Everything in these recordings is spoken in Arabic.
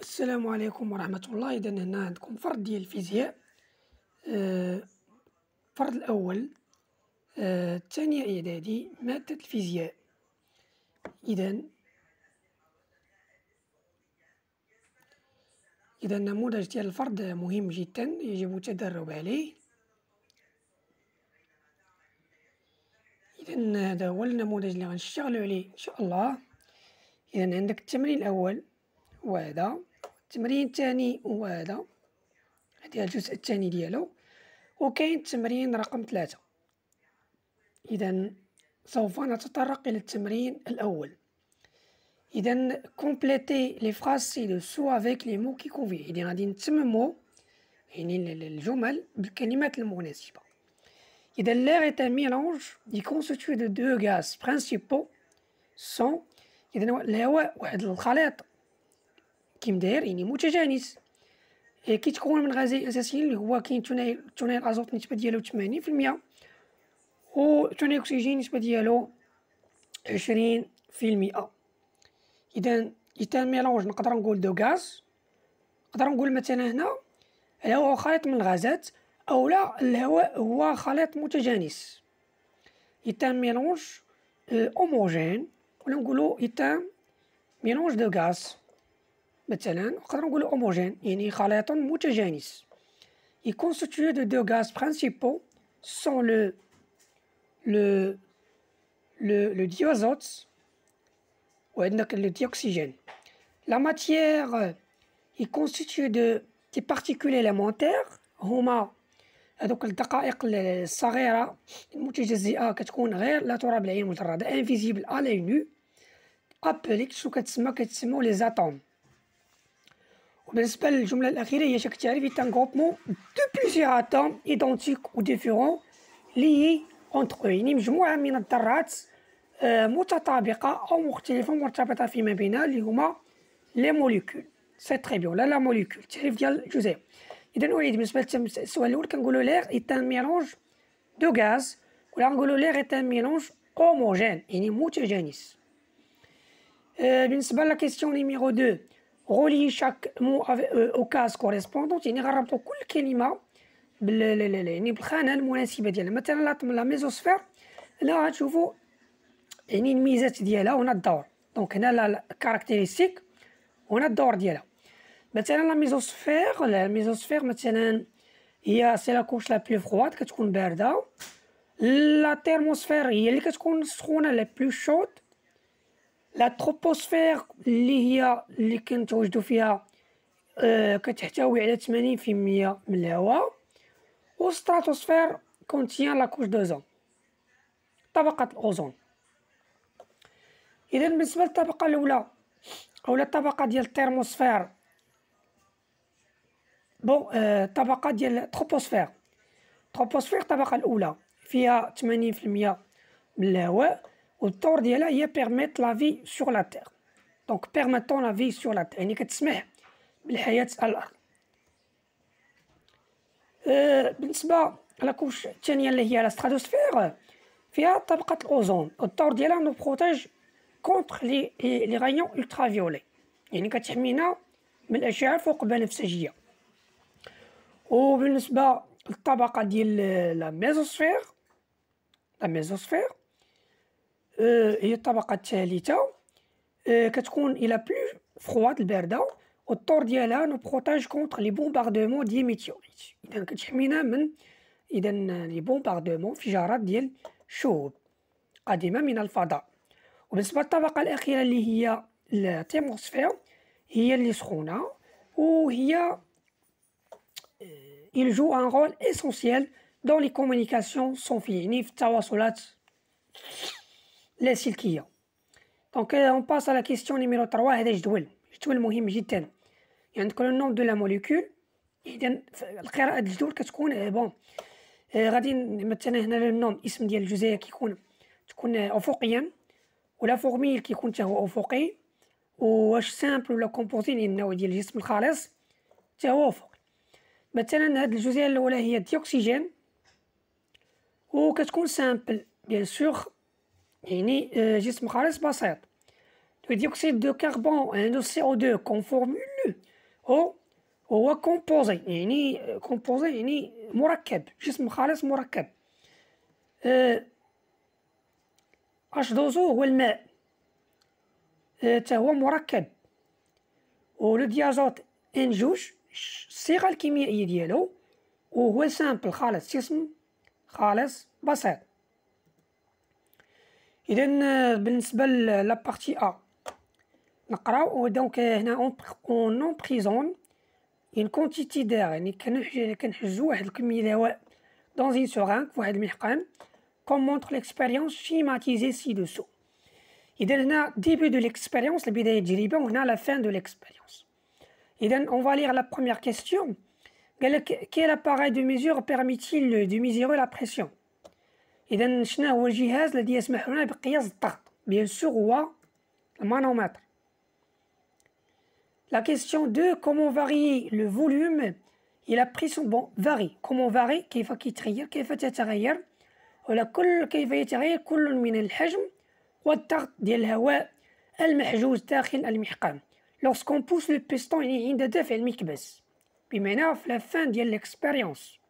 السلام عليكم ورحمة الله إذا هنا عندكم فرض ديال الفيزياء الفرض آه، الأول آه، الثانية إعدادي مادة الفيزياء إذا إذا النموذج ديال الفرض مهم جدا يجب التدرب عليه إذا هذا هو النموذج اللي غنشتغلو عليه إن شاء الله إذا عندك التمرين الأول وهذا التمرين الثاني هو هذا هذه الجزء الثاني ديالو وكاين التمرين رقم ثلاثة إذا سوف نتطرق إلى التمرين الأول إذا كومبليتي لي فراز سي دو سو افيك لي مو كي كونفي يعني غادي نتممو يعني الجمل بالكلمات المناسبة إذا لير اي ميلونج mélange كونستوي دو دو deux gaz principaux إذا الهواء واحد الخليط داير يعني متجانس إيه، كيتكون من غازي اساسيين اللي هو كاين ثنائي ثنائي الازوت نسبه ديالو 80% و ثنائي الاكسجين نسبه ديالو 20% اذا حتى ميلونج نقدر نقول دو غاز نقدر نقول مثلا هنا الهواء خليط من الغازات او لا الهواء هو خليط متجانس حتى ميلونج آه، اوموجين ولا نقولوا حتى ميلونج دو غاز مثلا نقدر نقول homogène يعني خليط متجانس est constitué de deux gaz principaux sont le le le, le le dioxygène la matière est constituée de des particules élémentaires هما هذوك الدقائق الصغيره المتجزئه كتكون غير لا ترى le jumel est un groupement de plusieurs atomes identiques ou différents liés entre eux. les molécules C'est très bien. est un mélange de gaz, est un mélange homogène. Il homogène. la question numéro 2. Relie chaque mot euh, aux cases correspondantes. Il de un hein, la mesosphère, une Donc, la caractéristique. On a Maintenant, la mesosphère, c'est la couche la plus froide, qu'est-ce qu'on La thermosphère, la plus chaude. لا تروبوسفير اللي هي اللي كنتواجدو فيها آه كتحتوي على 80% من الهواء والستراتوسفير كونتيان لا كوش دوزون طبقة الأوزون إذا بالنسبة للطبقة الأولى أو الطبقة ديال الترموسفير بون آه طبقة ديال التروبوسفير التروبوسفير الطبقة الأولى فيها 80% من الهواء autour permettent la vie sur la terre. Donc, permettant la vie sur la terre. Et la vie sur la couche, il la stratosphère. Il y a la ozone. Autour de nous protège contre les, les, rayons ultraviolets. Il a une de la chair la mésosphère, la mésosphère, هي الطبقه الثالثه كتكون الى بلو فرواد البارده والطور ديالها نو بروتاج كونتر لي بومباردمون دي ميتيوريت اذا كتحمينا من اذا لي بومباردمون انفجارات ديال شهب قادمه من الفضاء للطبقه الاخيره اللي هي هي اللي سخونه وهي il joue un rôle essentiel dans les communications sans fil اللاسلكيه دونك اون باس على كيسيون نيميرو 3 هذا جدول جدول مهم جدا عندك لو نوم دو لا موليكول اذا القراءه ديال الجدول كتكون بون euh, euh, غادي مثلا هنا النوم اسم ديال الجزيئه كيكون تكون افقيا ولا فورميل كيكون حتى هو افقي واش سامبل ولا كومبوزي النوع ديال الجسم الخالص حتى هو افقي مثلا هاد الجزيئه الاولى هي الديوكسيجين وكتكون سامبل بيان سور يعني آه، جسم خالص بسيط ديوكسيد دو كربون دو سي او دو كون فورمول هو هو كومبوزي يعني كومبوزي euh, يعني مركب جسم خالص مركب اش آه، دوزو هو الماء آه، حتى هو مركب لو ديازوت ان جوج الصيغه الكيميائيه ديالو وهو سامبل خالص جسم خالص بسيط Pour la partie A, on emprisonne une quantité d'air dans une seringue, comme montre l'expérience schématisée ci-dessous. On a le début de l'expérience, le début de la fin de l'expérience. On va lire la première question. Quel appareil de mesure permet-il de mesurer la pression اذا شنو هو الجهاز الذي يسمح لنا بقياس الضغط بيان سور هو المانومتر La question 2, comment varier le volume et la pression Bon, فاري Comment varie كيف كيتغير كيف تتغير ولا كل كيف يتغير كل من الحجم والضغط ديال الهواء المحجوز داخل المحقن lorsqu'on لو بيستون يعني عند دافع المكبس بمعنى في لا فان ديال l'expérience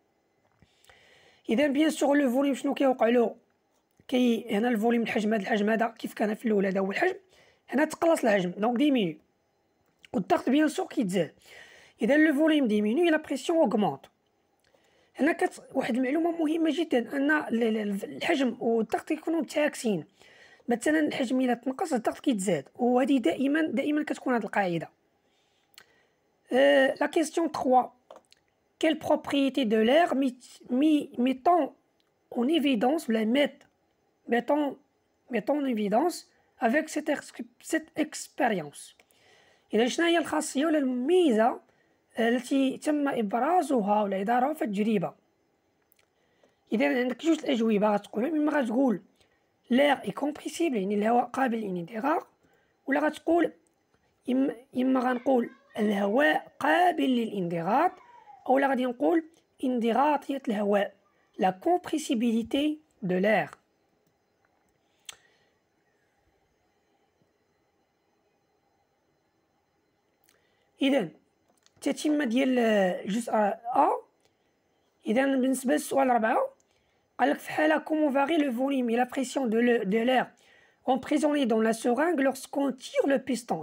اذا بيان سور لو فوليوم شنو كيوقع له كي هنا الفوليوم الحجم هذا الحجم هذا كيف كان في الاول هذا هو الحجم هنا تقلص الحجم دونك ديميني والضغط بيان سور كيتزاد اذا لو فوليوم ديمينو لا بريسيون اوغمونت هنا كت واحد المعلومه مهمه جدا ان الحجم والضغط يكونوا متعاكسين مثلا الحجم الا تنقص الضغط كيتزاد وهذه دائما دائما كتكون هذه القاعده لا كيسيون 3 Quelle propriété de l'air mettant en évidence les ben, mettent, mettons, en évidence avec cette, cette expérience. إذا est bah, l'air est compressible يعني الهواء قابل la compressibilité de l'air. Et c'est juste à la comment varie le volume et la pression de l'air emprisonné dans la seringue lorsqu'on tire le piston.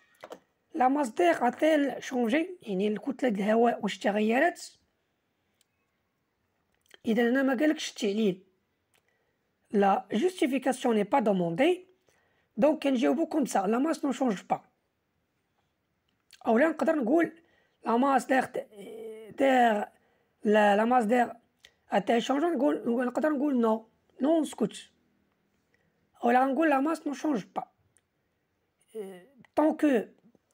لا مصديق اتيل شونجي يعني الكتله د الهواء واش تغيرت اذا انا ما قالكش التعليل لا جوستيفيكاسيون ني با دوموندي دونك كنجاوبو كومسا لا ماس نو شونج با اولا نقدر نقول لا ماس دير دير لا لا ماس دير اتيل شونج نقول نقدر نقول نو نو نسكت اولا نقول لا ماس نو شونج با طونكو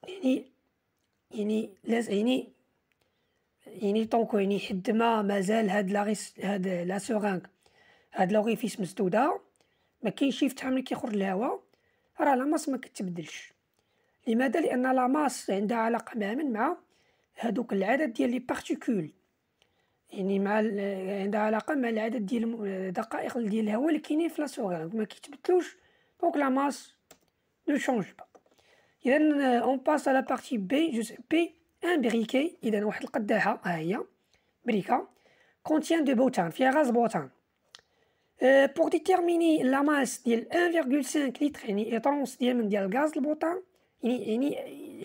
يعني يعني لاز يعني يعني طونكو يعني حد ما مازال هاد لا هاد لا سوغانك هاد لوغيفيس مسدوده ما كاينش يفتح ملي كيخرج الهواء راه لا ماس ما كتبدلش لماذا لان لا ماس عندها علاقه تماما مع هادوك العدد ديال لي بارتيكول يعني مع عندها علاقه مع العدد ديال دقائق ديال الهواء اللي كاينين في لا سوغانك ما كيتبدلوش دونك لا ماس نو شونج با اذا اون باس على بارتي بي جزء بي ان بريكي اذا واحد القداحه ها هي بريكه كونتيان دو بوتان فيها غاز بوتان أه بور ديتيرميني لا ماس ديال 1.5 لتر يعني ايطونس ديال من ديال غاز البوتان يعني يعني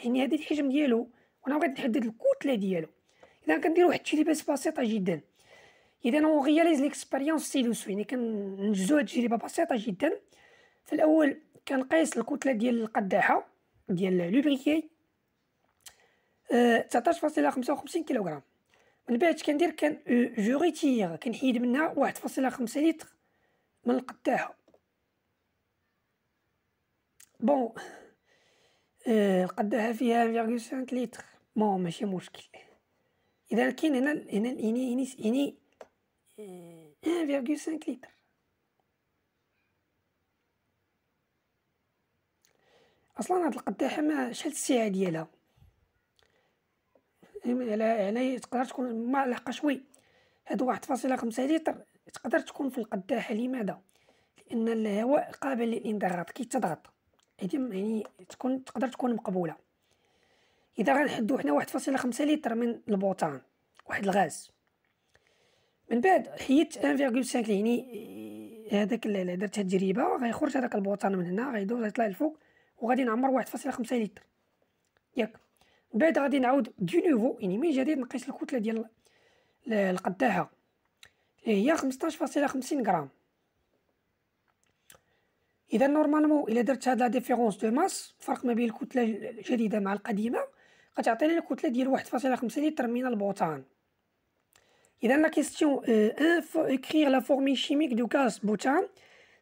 يعني هذا الحجم ديالو وانا بغيت نحدد الكتله ديالو اذا كندير واحد التجربه بسيطه جدا اذا اون رياليز ليكسبيريونس سي دوسو يعني كننجزو هاد التجربه بسيطه جدا في الاول كنقيس الكتله ديال القداحه ديال لوبريكي آه، فاصله خمسة وخمسين كيلوغرام من بعد كندير كان جو ريتيغ كنحيد منها واحد فاصلة خمسة لتر من القداحه بون القداحه آه، فيها سانك لتر بون ماشي مشكل اذا كاين هنا هنا هنا هنا آه، سانك لتر اصلا هاد القداحه ما شحال السعه ديالها يعني تقدر تكون ما شوي هاد واحد فاصلة خمسة لتر تقدر تكون في القداحه لماذا لان الهواء قابل للانضغاط كيتضغط هادي يعني تكون تقدر تكون مقبوله اذا غنحدو حنا واحد فاصلة خمسة لتر من البوطان واحد الغاز من بعد حيدت 1.5 يعني هذاك اللي درت التجربه غيخرج هذاك البوطان من هنا غيدور يطلع لفوق وغادي نعمر 1.5 لتر ياك من بعد غادي نعاود دي نوفو يعني من جديد نقيس الكتله ديال القداحه اللي هي 15.50 غرام اذا نورمالمون الا درت هاد لا ديفيرونس دو ماس الفرق ما بين الكتله الجديده مع القديمه غتعطيني الكتله ديال 1.5 لتر من البوتان اذا لا كيسيون ان فو اكريغ la formule دو du بوتان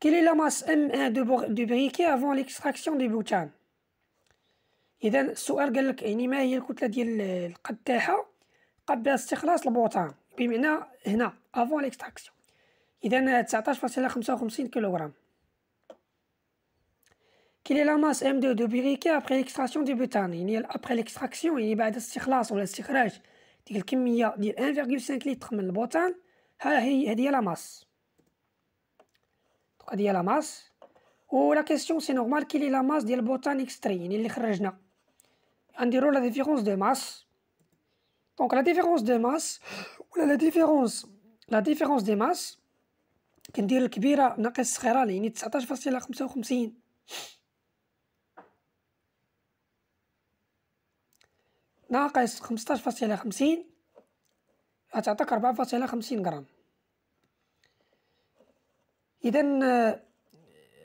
Quelle est la masse M1 du briquet avant l'extraction des butane إذا السؤال قال لك يعني ما هي الكتلة ديال القد تاعها قبل استخلاص البوتان بمعنى هنا افون ليكستراكسيون إذا 19.55 كيلوغرام كيلي لا ماس ام دو دو بريكي ابخي ليكستراكسيون دي بوتان يعني ابخي ليكستراكسيون يعني بعد استخلاص ولا استخراج ديك الكمية ديال سانك لتر من البوتان ها هي هذه هي لا ماس هادي هي لا ماس لا كيسيون سي نورمال كي لي لا ماس ديال بوتان اكس 3 يعني اللي خرجنا غنديرو لا ديفيرونس دو ماس دونك لا ديفيرونس دو ماس ولا لا ديفيرونس لا ديفيرونس دي ماس كندير الكبيره ناقص الصغيره يعني 19.55 ناقص 15.50 غتعطيك 4.50 غرام اذا آه،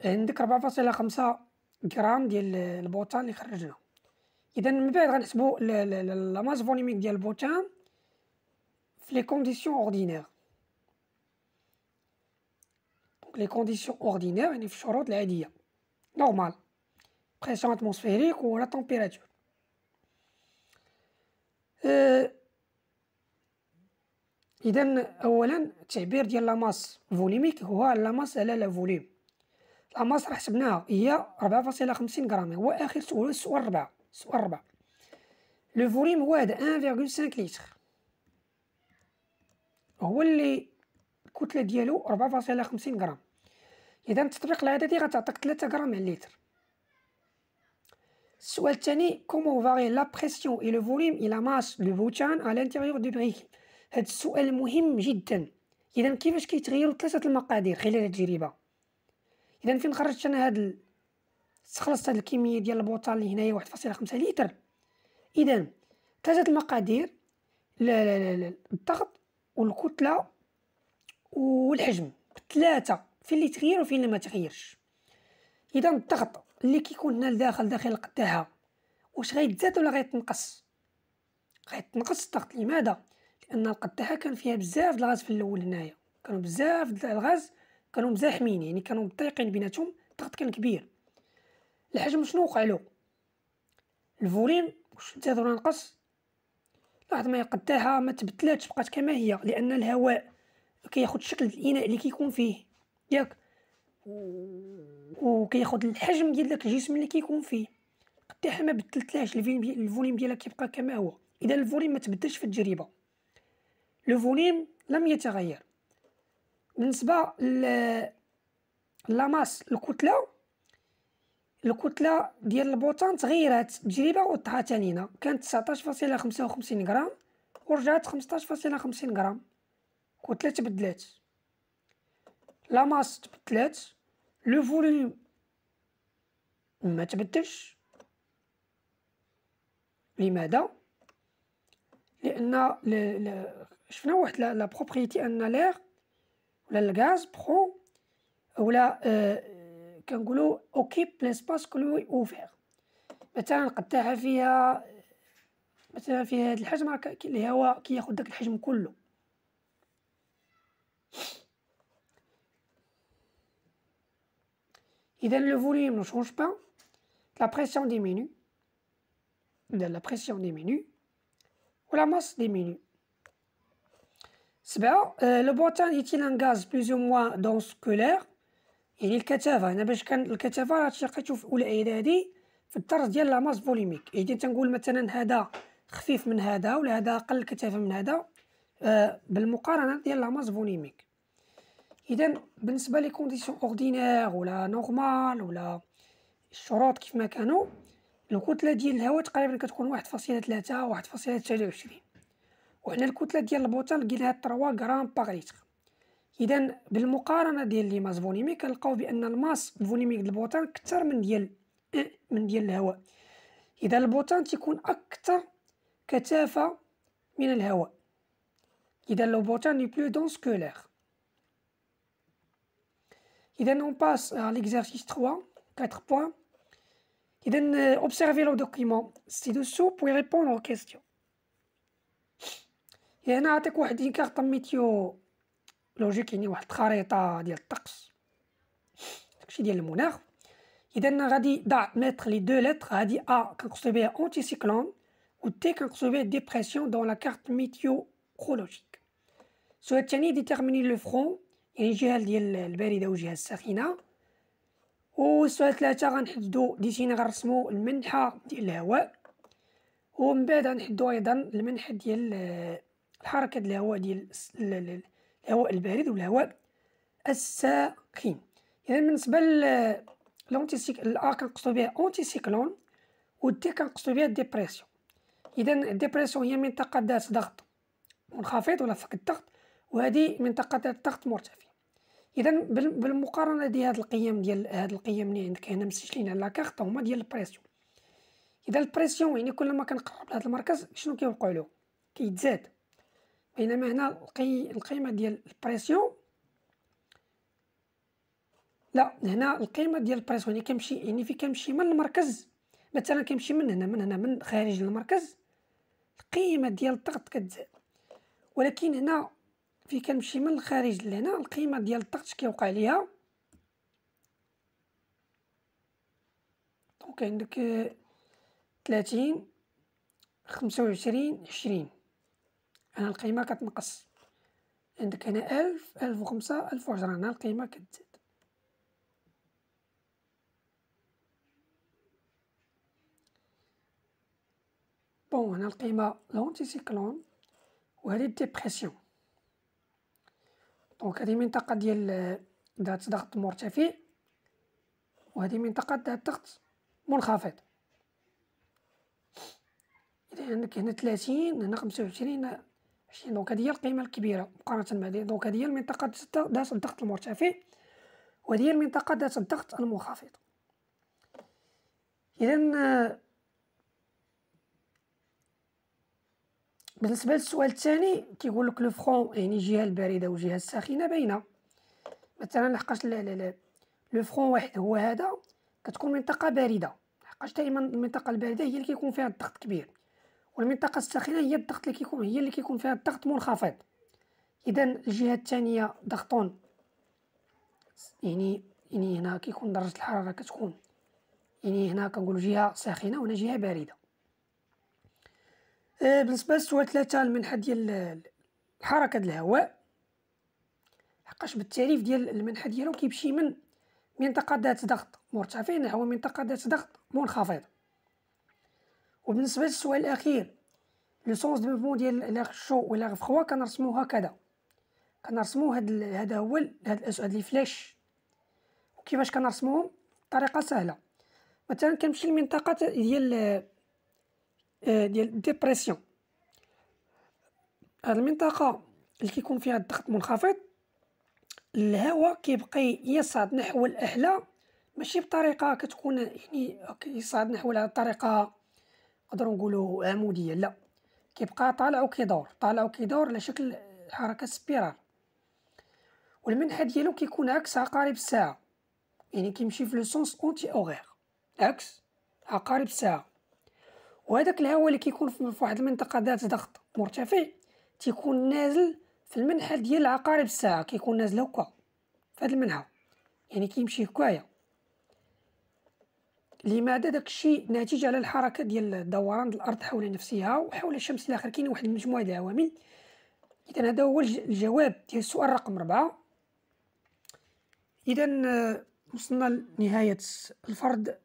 عندك ربعة فاصلة خمسة غرام ديال البوتان اللي خرجنا اذا من بعد غنحسبو لا ماس فوليميك ديال البوتان في لي كونديسيون اوردينير دونك لي كونديسيون اوردينير يعني في الشروط العاديه نورمال بريسيون اتموسفيريك ولا تمبيراتور أه اذا اولا التعبير ديال لاماس فوليميك هو لاماس على لا فوليم لاماس راه حسبناها هي 4.50 غرام هو اخر سؤال السؤال 4 السؤال 4 لو فوليم هو هذا 1.5 لتر هو اللي الكتله ديالو 4.50 غرام اذا التطبيق العددي غتعطيك 3 غرام على لتر السؤال الثاني كومون فاري لا بريسيون اي لو فوليم اي لا ماس دو بوتان على الانتيريور دو briquet هذا السؤال مهم جدا اذا كيفاش كيتغيروا ثلاثه المقادير خلال التجربه اذا فين خرجت انا هاد استخلصت هاد الكميه ديال البوطه اللي هنايا 1.5 لتر اذا ثلاثه المقادير لا لا لا الضغط والكتله والحجم ثلاثه فين اللي تغير وفين اللي ما تغيرش اذا الضغط اللي كيكون هنا لداخل داخل القداها واش غيتزاد ولا غيتنقص غيتنقص الضغط لماذا لان القداحه كان فيها بزاف الغاز في الاول هنايا كانوا بزاف الغاز كانوا مزاحمين يعني كانوا مطيقين بيناتهم الضغط كان كبير الحجم شنو وقع له الفوليم واش زاد ولا نقص لاحظ ما القداحه ما تبدلاتش بقات كما هي لان الهواء كياخد شكل الاناء اللي كيكون فيه ياك وكياخد الحجم ديال داك الجسم اللي كيكون فيه القداحه ما بدلتلاش الفوليم ديالها كيبقى كما هو اذا الفوليم ما تبدلش في التجربه لو فوليم لم يتغير بالنسبة لاماس الكتلة الكتلة ديال البوطان تغيرات تجربه وضحاتها علينا كانت 19.55 فاصلة غرام ورجعت خمسطاش فاصلة خمسين غرام كتلة تبدلات لاماس تبدلات لو فوليم ما تبدلش لماذا لان Je a que la propriété a l'air, le gaz, ou le cangoule, occupe l'espace ouvert. Par exemple, il y l'eau est prend tout le volume. Le volume ne change pas. La pression diminue. La pression diminue. La masse diminue. سبعة آه، لو بوتان يتي ان غاز بلوز او دونس كولير يعني الكثافه هنا باش كان الكثافه راه تلقيتو في اولى اعدادي في الطرز ديال لا بوليميك يعني تنقول مثلا هذا خفيف من هذا ولا هذا اقل كثافه من هذا آه بالمقارنه ديال لا بوليميك فوليميك اذا بالنسبه لي كونديسيون أوردينيغ ولا نورمال ولا الشروط كيف ما كانوا الكتله ديال الهواء تقريبا كتكون واحد فاصلة تلاتة وعشرين وهنا الكتله ديال البوطه لقيناها تروا غرام باغ ليتر اذا بالمقارنه ديال لي ماس فوليميك كنلقاو بان الماس فوليميك ديال البوطان كثر من ديال من ديال الهواء اذا البوطان تيكون اكثر كثافه من الهواء اذا لو بوطان لي بلو دونس كو لير اذا اون باس ا ليكزارسيس 3 4 بوين اذا observez لو دوكيمون ci-dessous pour répondre aux questions هنا عطيك واحد انكارت ميتيو لوجيك يعني واحد الخريطه ديال الطقس داكشي ديال المناخ اذا غادي ضع ميتر لي دو لتر هادي ا كنقصدو بها اونتي سيكلون و تي كنقصدو بها ديبرسيون دون لا كارت ميتيوخولوجيك السؤال الثاني ديتيرميني لو فرون يعني الجهه ديال البارده والجهه الساخنه و السؤال ثلاثة غنحددو ديتين غنرسمو المنحة ديال الهواء ومن بعد غنحددو أيضا المنحة ديال الحركة الهواء ديال الهواء البارد والهواء الساخن يعني بالنسبة لونتيسيك الأ كنقصدو بها أونتيسيكلون تي كنقصدو بها ديبرسيون إذا الديبريسيون هي منطقة ذات ضغط منخفض ولا فك الضغط وهذه منطقة ذات ضغط مرتفع إذا بالمقارنة ديال هاد القيم ديال هاد القيم اللي عندك هنا مسجلين على لاكارت هما ديال البريسيون إذا البريسيون يعني كلما كنقرب لهاد المركز شنو كيوقع له كيتزاد بينما هنا القي... القيمه ديال البريسيون لا هنا القيمه ديال البريسيون يعني كنمشي يعني في كنمشي من المركز مثلا كنمشي من هنا من هنا من خارج المركز القيمه ديال الضغط كتزاد ولكن هنا في كنمشي من الخارج لهنا القيمه ديال الضغط كيوقع ليها دونك عندك خمسة وعشرين عشرين هنا القيمة كتنقص عندك هنا ألف ألف وخمسة ألف وعشرة هنا القيمة كتزيد بون هنا القيمة سيكلون وهذه ديبرسيون دونك هذه منطقة ديال ذات ضغط مرتفع وهذه منطقة ذات ضغط منخفض إذا عندك هنا ثلاثين هنا خمسة وعشرين ماشي دونك هذه هي القيمه الكبيره مقارنه مع دونك هذه هي المنطقه ذات الضغط المرتفع وهذه هي المنطقه ذات الضغط المنخفض اذا بالنسبه للسؤال الثاني كيقول لك لو فرون يعني الجهه البارده والجهه الساخنه باينه مثلا لحقاش لو فرون واحد هو هذا كتكون منطقه بارده لحقاش دائما المنطقه البارده هي اللي كيكون فيها الضغط كبير والمنطقه الساخنه هي الضغط اللي كيكون هي اللي كيكون فيها الضغط منخفض اذا الجهه الثانيه ضغطون يعني يعني هنا كيكون درجه الحراره كتكون يعني هنا كنقولوا جهه ساخنه وهنا جهه بارده آه، بالنسبه للسؤال ثلاثة المنحة ديال الحركه ديال الهواء حقاش بالتعريف ديال المنحة ديالو كيمشي من منطقة ذات ضغط مرتفع نحو منطقة ذات ضغط منخفض وبالنسبه للسؤال الاخير لو سونس دو موفمون ديال لاغ شو ولا لاغ فخوا كنرسمو هكذا كنرسمو هاد ال... هذا هو هاد هاد لي فلاش وكيفاش كنرسموهم طريقه سهله مثلا كنمشي لمنطقة ديال آه، ديال ديبرسيون هاد المنطقه اللي كيكون فيها الضغط منخفض الهواء كيبقى يصعد نحو الأحلى ماشي بطريقه كتكون يعني يصعد نحو الطريقه نقدروا نقولوا عموديه لا كيبقى طالع وكيدور طالع وكيدور على شكل حركه سبيرال والمنحة ديالو كيكون عكس عقارب الساعه يعني كيمشي في لو سونس اونتي اوغير عكس عقارب الساعه وهذاك الهواء اللي كيكون في واحد المنطقه ذات ضغط مرتفع تيكون نازل في المنحة ديال عقارب الساعه كيكون نازل هكا في هاد المنحة يعني كيمشي هكايا لماذا داك الشيء ناتج على الحركه ديال دوران الارض حول نفسها وحول الشمس الى اخره كاين واحد المجموعه ديال العوامل اذا هذا هو الجواب ديال السؤال رقم أربعة اذا آه، وصلنا لنهايه الفرض